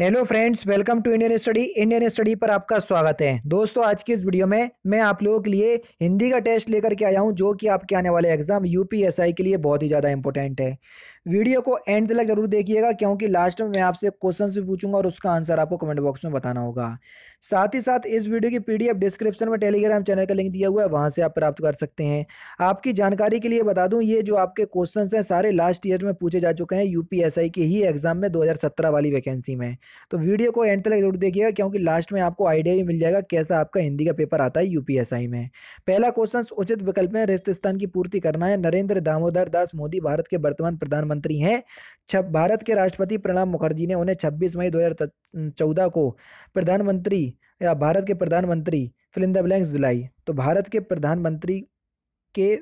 hello friends welcome to Indian study Indian study पर आपका स्वागत है दोस्तों आज की इस वीडियो में मैं आप लोगों के लिए हिंदी का टेस्ट लेकर के आया हूं जो कि आपके आने वाले एग्जाम यूपीएसआई के लिए बहुत ही ज़्यादा इंपॉर्टेंट है वीडियो को एंड तक जरूर देखिएगा क्योंकि लास्ट में मैं आपसे क्वेश्चन भी पूछूंगा और उसका आंसर आपको कमेंट बॉक्स में बताना होगा साथ ही साथ इस वीडियो की पीडीएफ डिस्क्रिप्शन में टेलीग्राम चैनल का लिंक दिया हुआ है वहां से आप प्राप्त कर सकते हैं आपकी जानकारी के लिए बता दूं ये जो आपके क्वेश्चंस हैं सारे लास्ट ईयर में पूछे जा चुके हैं यूपीएसआई के ही एग्जाम में 2017 वाली वैकेंसी में तो वीडियो को एंड तक जरूर देखिएगा क्योंकि लास्ट में आपको आइडिया भी मिल जाएगा कैसा आपका हिंदी का पेपर आता है यूपीएसआई में पहला क्वेश्चन उचित विकल्प में रिस्तिस्तान की पूर्ति करना है नरेंद्र दामोदर दास मोदी भारत के वर्तमान प्रधानमंत्री प्रधानमंत्री हैं छब भारत के राष्ट्रपति प्रणब मुखर्जी ने उन्हें 26 मई 2014 को प्रधानमंत्री या भारत के प्रधानमंत्री फिलिंदा ब्लैंक्स दुलाई तो भारत के प्रधानमंत्री के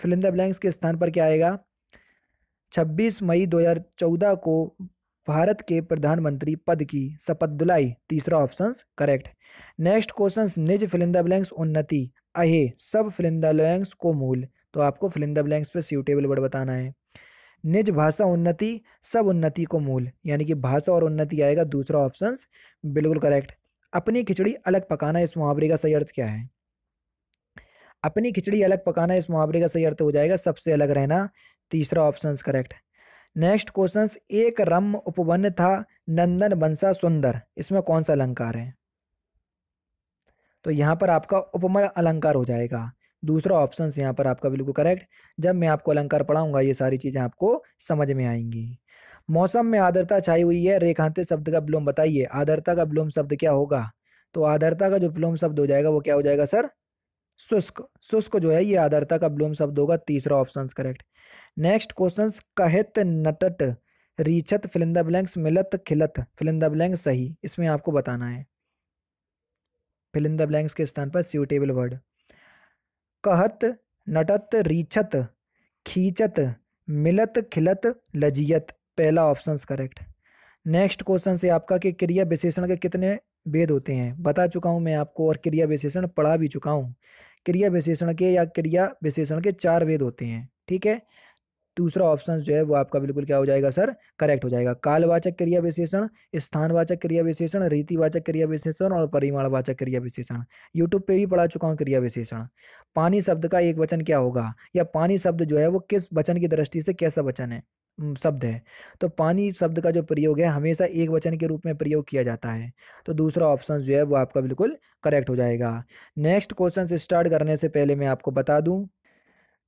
फिलिंदा ब्लैंक्स के स्थान पर क्या आएगा 26 मई 2014 को भारत के प्रधानमंत्री पद की शपथ दुलाई तीसरा ऑप्शन करेक्ट नेक्स्ट क्वेश्चन निज फिलिंदा ब्लैंक्स उन्नति अहे सब फिलिंदा ब्लैंक्स को मूल तो आपको फिलिंदा ब्लैंक्स पे सूटेबल वर्ड बताना है निज भाषा उन्नति सब उन्नति को मूल यानी कि भाषा और उन्नति आएगा दूसरा ऑप्शन बिल्कुल करेक्ट अपनी खिचड़ी अलग पकाना इस मुहावरे का सही अर्थ क्या है अपनी खिचड़ी अलग पकाना इस मुहावरे का सही अर्थ हो जाएगा सबसे अलग रहना तीसरा ऑप्शन करेक्ट नेक्स्ट क्वेश्चन एक रम उपवन था नंदन बंसा सुंदर इसमें कौन सा अलंकार है तो यहाँ पर आपका उपमन अलंकार हो जाएगा दूसरा ऑप्शन यहाँ पर आपका बिल्कुल करेक्ट जब मैं आपको अलंकार पढ़ाऊंगा ये सारी चीज़ें आपको समझ में आएंगी मौसम में आदरता छाई हुई है रेखांते शब्द का विलोम बताइए आदरता का विलोम शब्द क्या होगा तो आदरता का जो विलोम शब्द हो जाएगा वो क्या हो जाएगा सर शुष्क शुष्क जो है ये आदरता का विलोम शब्द होगा तीसरा ऑप्शन करेक्ट नेक्स्ट क्वेश्चन कहित नटट रीछत फिलिंदा ब्लैंक्स मिलत खिलत फिलिंदा ब्लैंक सही इसमें आपको बताना है फिलिंदा ब्लैंक्स के स्थान पर सूटेबल वर्ड कहत नटत रीछत खींचत मिलत खिलत लजियत पहला ऑप्शन करेक्ट नेक्स्ट क्वेश्चन से आपका कि क्रिया विशेषण के कितने भेद होते हैं बता चुका हूँ मैं आपको और क्रिया विशेषण पढ़ा भी चुका हूँ क्रिया विशेषण के या क्रिया विशेषण के चार भेद होते हैं ठीक है दूसरा ऑप्शन जो है वो आपका बिल्कुल क्या हो जाएगा सर करेक्ट हो जाएगा कालवाचक क्रिया विशेषण स्थानवाचक क्रिया विशेषण रीतिवाचक क्रिया विशेषण और परिमाणवाचक क्रिया विशेषण यूट्यूब पे भी पढ़ा चुका हूँ क्रिया विशेषण पानी शब्द का एक वचन क्या होगा या पानी शब्द जो है वो किस वचन की दृष्टि से कैसा वचन है शब्द है तो पानी शब्द का जो प्रयोग है हमेशा एक वचन के रूप में प्रयोग किया जाता है तो दूसरा ऑप्शन जो है वो आपका बिल्कुल करेक्ट हो जाएगा नेक्स्ट क्वेश्चन स्टार्ट करने से पहले मैं आपको बता दूं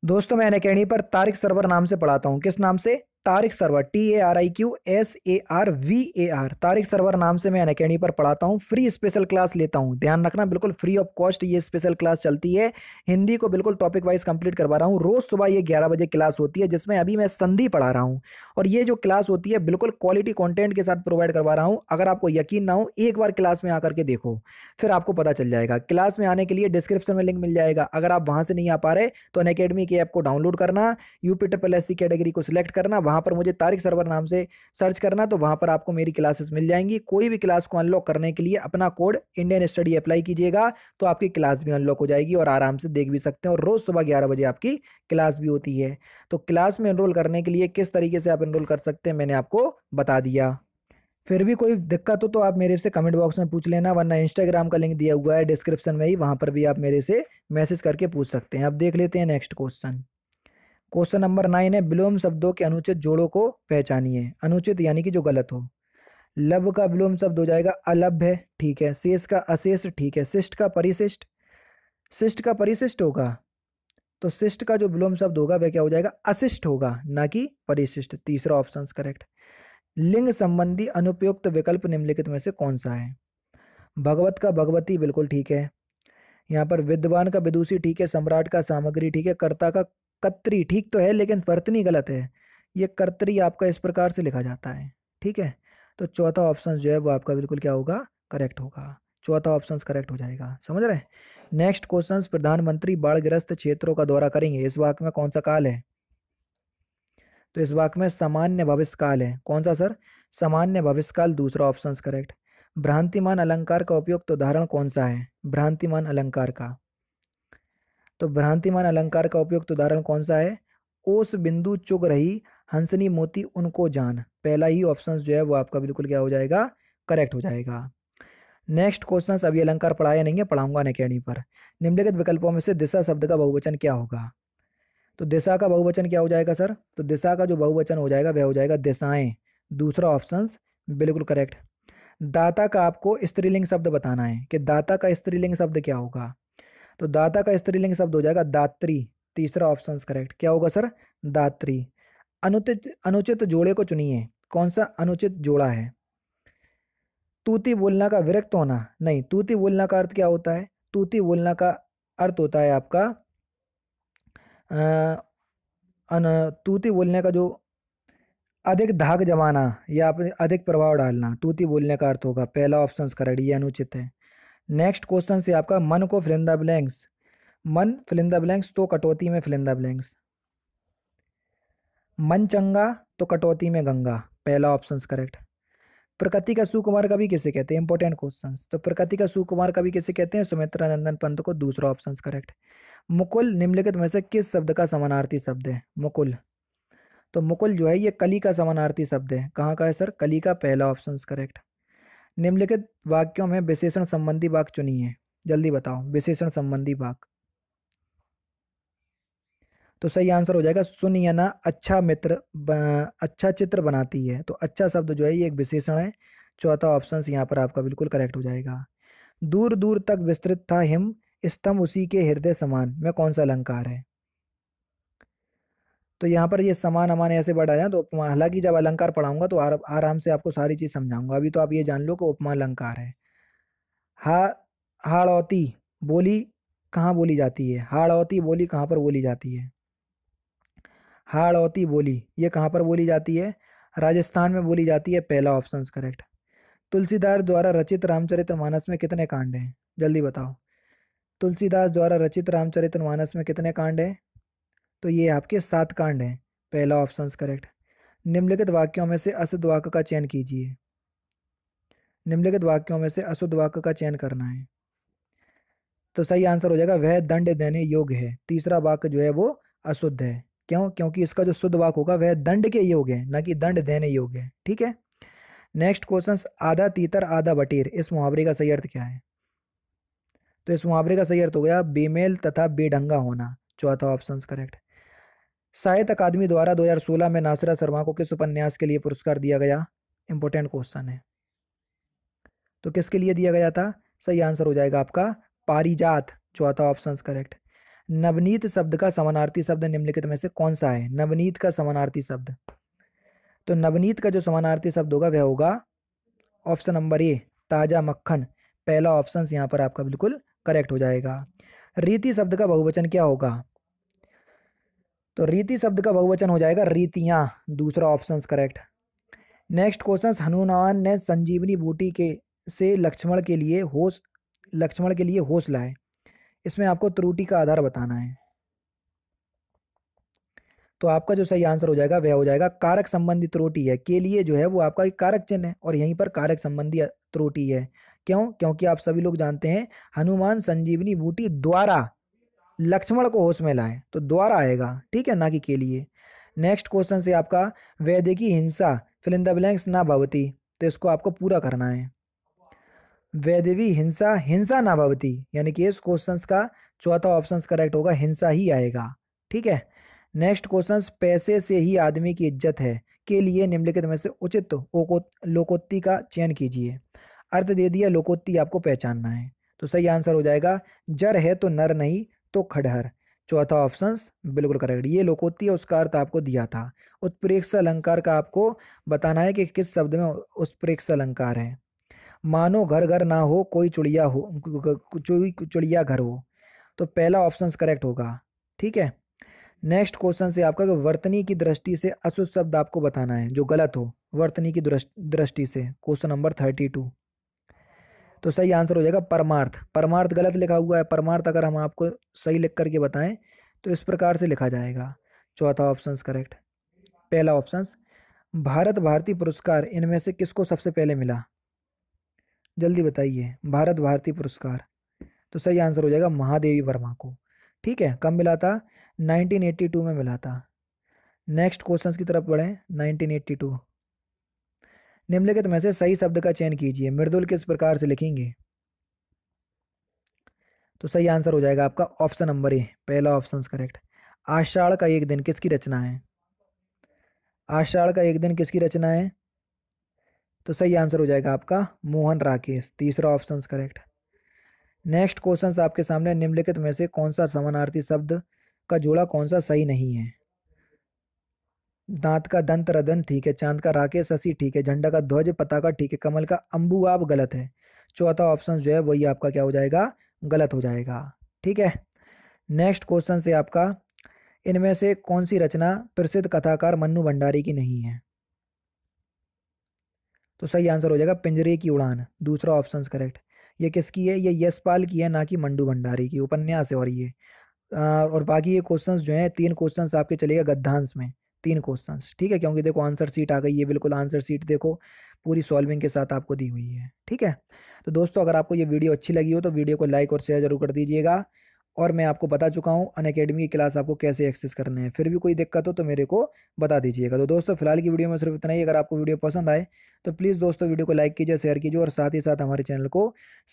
दोस्तों मैं अनकेडमी पर तारिक सरवर नाम से पढ़ाता हूँ किस नाम से Tariq Sarwar T A R I Q S A R V A R Tariq Sarwar नाम से मैं अनकेडमी पर पढ़ाता हूँ फ्री स्पेशल क्लास लेता हूँ ध्यान रखना बिल्कुल फ्री ऑफ कॉस्ट ये स्पेशल क्लास चलती है हिंदी को बिल्कुल टॉपिक वाइज कंप्लीट करवा रहा हूँ रोज़ सुबह ये ग्यारह बजे क्लास होती है जिसमें अभी मैं संधि पढ़ा रहा हूँ और ये जो क्लास होती है बिल्कुल क्वालिटी कॉन्टेंट के साथ प्रोवाइड करवा रहा हूँ अगर आपको यकीन ना हो एक बार क्लास में आकर के देखो फिर आपको पता चल जाएगा क्लास में आने के लिए डिस्क्रिप्शन में लिंक मिल जाएगा अगर आप वहाँ से नहीं आ पा रहे तो अन के की ऐप को डाउनलोड करना यूपी ट्रिपल एस कैटेगरी को सिलेक्ट करना वहाँ पर मुझे तारिक सरवर नाम से सर्च करना तो वहाँ पर आपको मेरी क्लासेस मिल जाएंगी कोई भी क्लास को अनलॉक करने के लिए अपना कोड इंडियन स्टडी अप्लाई कीजिएगा तो आपकी क्लास भी अनलॉक हो जाएगी और आराम से देख भी सकते हैं और रोज़ सुबह ग्यारह बजे आपकी क्लास भी होती है तो क्लास में एनरोल करने के लिए किस तरीके से आप एनरोल कर सकते हैं मैंने आपको बता दिया फिर भी कोई दिक्कत हो तो आप मेरे से कमेंट बॉक्स में पूछ लेना वरना इंस्टाग्राम का लिंक दिया हुआ है डिस्क्रिप्शन में ही वहाँ पर भी आप मेरे से मैसेज करके पूछ सकते हैं अब देख लेते हैं next question question number nine है विलोम शब्दों के अनुचित जोड़ों को पहचानिए अनुचित यानी कि जो गलत हो लब का विलोम शब्द हो जाएगा अलभ्य ठीक है शेष का अशेष ठीक है शिष्ट का परिशिष्ट शिष्ट का परिशिष्ट होगा तो शिष्ट का जो विलोम शब्द होगा वह क्या हो जाएगा अशिष्ट होगा ना कि परिशिष्ट तीसरा ऑप्शन करेक्ट लिंग संबंधी अनुपयुक्त विकल्प निम्नलिखित में से कौन सा है भगवत का भगवती बिल्कुल ठीक है यहाँ पर विद्वान का विदुषी ठीक है सम्राट का सामग्री ठीक है कर्ता का कत्री ठीक तो है लेकिन फर्तनी गलत है ये कर्तरी आपका इस प्रकार से लिखा जाता है ठीक है तो चौथा ऑप्शन जो है वो आपका बिल्कुल क्या होगा करेक्ट होगा चौथा ऑप्शन करेक्ट हो जाएगा समझ रहे हैं नेक्स्ट क्वेश्चन प्रधानमंत्री बाढ़ग्रस्त क्षेत्रों का दौरा करेंगे इस वाक में कौन सा काल है तो इस वाक में सामान्य भविष्यकाल है कौन सा सर सामान्य भविष्यकाल दूसरा ऑप्शन करेक्ट भ्रांतिमान अलंकार का उपयुक्त तो उदाहरण कौन सा है भ्रांतिमान अलंकार का तो भ्रांतिमान अलंकार का उपयुक्त उदाहरण कौन सा है ओस बिंदु चुग रही हंसनी मोती उनको जान पहला ही ऑप्शन जो है वो आपका बिल्कुल क्या हो जाएगा करेक्ट हो जाएगा नेक्स्ट क्वेश्चन अभी अलंकार पढ़ाया नहीं है पढ़ाऊंगा अकेडमी पर निम्नलिखित विकल्पों में से दिशा शब्द का बहुवचन क्या होगा तो दिशा का बहुवचन क्या हो जाएगा सर तो दिशा का जो बहुवचन हो जाएगा वह हो जाएगा दिशाएं दूसरा ऑप्शन बिल्कुल करेक्ट दाता का आपको स्त्रीलिंग शब्द बताना है कि दाता का स्त्रीलिंग शब्द क्या होगा तो दाता का स्त्रीलिंग शब्द हो जाएगा दात्री तीसरा ऑप्शन करेक्ट क्या होगा सर दात्री अनुचित अनुचित जोड़े को चुनिए कौन सा अनुचित जोड़ा है तूती बोलना का विरक्त होना नहीं तूती बोलना का अर्थ क्या होता है तूती बोलना का अर्थ होता है आपका अन तूती बोलने का जो अधिक धाग जमाना या अधिक प्रभाव डालना तूती बोलने का अर्थ होगा पहला ऑप्शन करेक्ट ये अनुचित है नेक्स्ट क्वेश्चन से आपका मन को फिलिंदा ब्लैंक्स मन फिलिंदा ब्लैंक्स तो कटौती में फिलिंदा ब्लैंक्स मन चंगा तो कटौती में गंगा पहला ऑप्शन करेक्ट प्रकृति का सुकुमार कभी किसे कहते हैं इंपॉर्टेंट क्वेश्चन तो प्रकृति का सुकुमार कभी किसे कहते हैं सुमित्रा नंदन पंत को दूसरा ऑप्शन करेक्ट मुकुल निम्नलिखित में से किस शब्द का समानार्थी शब्द है मुकुल तो मुकुल जो है ये कली का समानार्थी शब्द है कहाँ का है सर कली का पहला ऑप्शन करेक्ट निम्नलिखित वाक्यों में विशेषण संबंधी चुनी चुनिए जल्दी बताओ विशेषण संबंधी वाक्य तो सही आंसर हो जाएगा सुनियना अच्छा मित्र अच्छा चित्र बनाती है तो अच्छा शब्द जो है ये एक विशेषण है चौथा ऑप्शन यहाँ पर आपका बिल्कुल करेक्ट हो जाएगा दूर दूर तक विस्तृत था हिम स्तंभ उसी के हृदय समान में कौन सा अलंकार है तो यहाँ पर ये समान अमान ऐसे बढ़ा जाए तो उपमा हालांकि जब अलंकार पढ़ाऊंगा तो आर, आराम से आपको सारी चीज़ समझाऊंगा अभी तो आप ये जान लो कि उपमा अलंकार है हा हाड़ौती बोली कहाँ बोली जाती है हाड़ौती बोली कहाँ पर बोली जाती है हाड़ौती बोली ये कहाँ पर बोली जाती है राजस्थान में बोली जाती है पहला ऑप्शन करेक्ट तुलसीदास द्वारा रचित रामचरित मानस में कितने कांड हैं जल्दी बताओ तुलसीदास द्वारा रचित रामचरित मानस में कितने कांड हैं तो ये आपके सात कांड हैं पहला ऑप्शन करेक्ट निम्नलिखित वाक्यों में से अशुद्ध वाक्य का चयन कीजिए निम्नलिखित वाक्यों में से अशुद्ध वाक्य का चयन करना है तो सही आंसर हो जाएगा वह दंड देने योग्य है तीसरा वाक्य जो है वो अशुद्ध है क्यों क्योंकि इसका जो शुद्ध वाक होगा वह दंड के योग्य है ना कि दंड देने योग्य है ठीक है नेक्स्ट क्वेश्चन आधा तीतर आधा बटीर इस मुहावरे का सही अर्थ क्या है तो इस मुहावरे का सही अर्थ हो गया बीमेल तथा बेढंगा होना चौथा ऑप्शन करेक्ट साहित्य अकादमी द्वारा 2016 में नासिरा शर्मा को किस उपन्यास के लिए पुरस्कार दिया गया इंपॉर्टेंट क्वेश्चन है तो किसके लिए दिया गया था सही आंसर हो जाएगा आपका पारिजात चौथा ऑप्शन करेक्ट नवनीत शब्द का समानार्थी शब्द निम्नलिखित में से कौन सा है नवनीत का समानार्थी शब्द तो नवनीत का जो समानार्थी शब्द होगा वह होगा ऑप्शन नंबर ए ताज़ा मक्खन पहला ऑप्शन यहाँ पर आपका बिल्कुल करेक्ट हो जाएगा रीति शब्द का बहुवचन क्या होगा तो रीति शब्द का बहुवचन हो जाएगा रीतियाँ दूसरा option correct next question Hanuman ने संजीवनी बूटी के से लक्ष्मण के लिए होश लक्ष्मण के लिए होश लाए इसमें आपको त्रुटि का आधार बताना है तो आपका जो सही आंसर हो जाएगा वह हो जाएगा कारक संबंधी त्रुटि है के लिए जो है वो आपका एक कारक चिन्ह है और यहीं पर कारक संबंधी त्रुटि है क्यों क्योंकि आप सभी लोग जानते हैं हनुमान संजीवनी बूटी द्वारा लक्ष्मण को होश में लाएं तो द्वारा आएगा ठीक है ना कि के लिए नेक्स्ट क्वेश्चन से आपका वैदिकी हिंसा फिलिंद ब्लैंक्स ना भवती तो इसको आपको पूरा करना है वैदेवी हिंसा हिंसा ना भवती यानी कि इस क्वेश्चन का चौथा ऑप्शन करेक्ट होगा हिंसा ही आएगा ठीक है नेक्स्ट क्वेश्चन पैसे से ही आदमी की इज्जत है के लिए निम्नलिखित में से उचित लोकोत्ति का चयन कीजिए अर्थ दे दिया लोकोत्ति आपको पहचानना है तो सही आंसर हो जाएगा जर है तो नर नहीं तो खडहर चौथा ऑप्शन बिल्कुल करेक्ट ये लोकोत्ती है उसका अर्थ आपको दिया था उत्प्रेक्ष अलंकार का आपको बताना है कि किस शब्द में उत्प्रेक्ष अलंकार है मानो घर घर ना हो कोई चुड़िया हो चुड़िया घर हो तो पहला ऑप्शन करेक्ट होगा ठीक है नेक्स्ट क्वेश्चन से आपका कि वर्तनी की दृष्टि से अशुद्ध शब्द आपको बताना है जो गलत हो वर्तनी की दृष्टि से क्वेश्चन नंबर थर्टी टू तो सही आंसर हो जाएगा परमार्थ परमार्थ गलत लिखा हुआ है परमार्थ अगर हम आपको सही लिख करके बताएं तो इस प्रकार से लिखा जाएगा चौथा ऑप्शन करेक्ट पहला ऑप्शन भारत भारती पुरस्कार इनमें से किसको सबसे पहले मिला जल्दी बताइए भारत भारती पुरस्कार तो सही आंसर हो जाएगा महादेवी वर्मा को ठीक है कब मिला था 1982 में मिला था नेक्स्ट क्वेश्चन की तरफ बढ़ें 1982 निम्नलिखित में से सही शब्द का चयन कीजिए मृदुल किस प्रकार से लिखेंगे तो सही आंसर हो जाएगा आपका ऑप्शन नंबर ए पहला ऑप्शन करेक्ट आषाढ़ का एक दिन किसकी रचना है आषाढ़ का एक दिन किसकी रचना है तो सही आंसर हो जाएगा आपका मोहन राकेश तीसरा ऑप्शन करेक्ट नेक्स्ट क्वेश्चन आपके सामने निम्नलिखित में से कौन सा समानार्थी शब्द का जोड़ा कौन सा सही नहीं है दांत का दंत रदन ठीक है चांद का राकेश शशि ठीक है झंडा का ध्वज पताका ठीक है कमल का अम्बू आप गलत है चौथा ऑप्शन जो है वही आपका क्या हो जाएगा गलत हो जाएगा ठीक है नेक्स्ट क्वेश्चन से आपका इनमें से कौन सी रचना प्रसिद्ध कथाकार मन्नू भंडारी की नहीं है तो सही आंसर हो जाएगा पिंजरे की उड़ान दूसरा ऑप्शन करेक्ट ये किसकी है ये यशपाल की है ना कि मंडू भंडारी की उपन्यास है और ये और बाकी ये क्वेश्चंस जो हैं तीन क्वेश्चंस आपके चलेगा गद्धांश में तीन क्वेश्चन ठीक है क्योंकि देखो आंसर सीट आ गई है बिल्कुल आंसर सीट देखो पूरी सॉल्विंग के साथ आपको दी हुई है ठीक है तो दोस्तों अगर आपको ये वीडियो अच्छी लगी हो तो वीडियो को लाइक और शेयर जरूर कर दीजिएगा और मैं आपको बता चुका हूँ अन अकेडमी की क्लास आपको कैसे एक्सेस करने हैं फिर भी कोई दिक्कत हो तो मेरे को बता दीजिएगा तो दोस्तों फिलहाल की वीडियो में सिर्फ इतना ही अगर आपको वीडियो पसंद आए तो प्लीज़ दोस्तों वीडियो को लाइक कीजिए शेयर कीजिए और साथ ही साथ हमारे चैनल को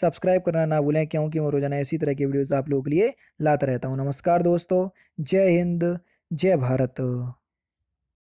सब्सक्राइब करना ना भूलें क्योंकि मैं रोजाना इसी तरह की वीडियोज़ आप लोगों के लिए लाता रहता हूँ नमस्कार दोस्तों जय हिंद जय भारत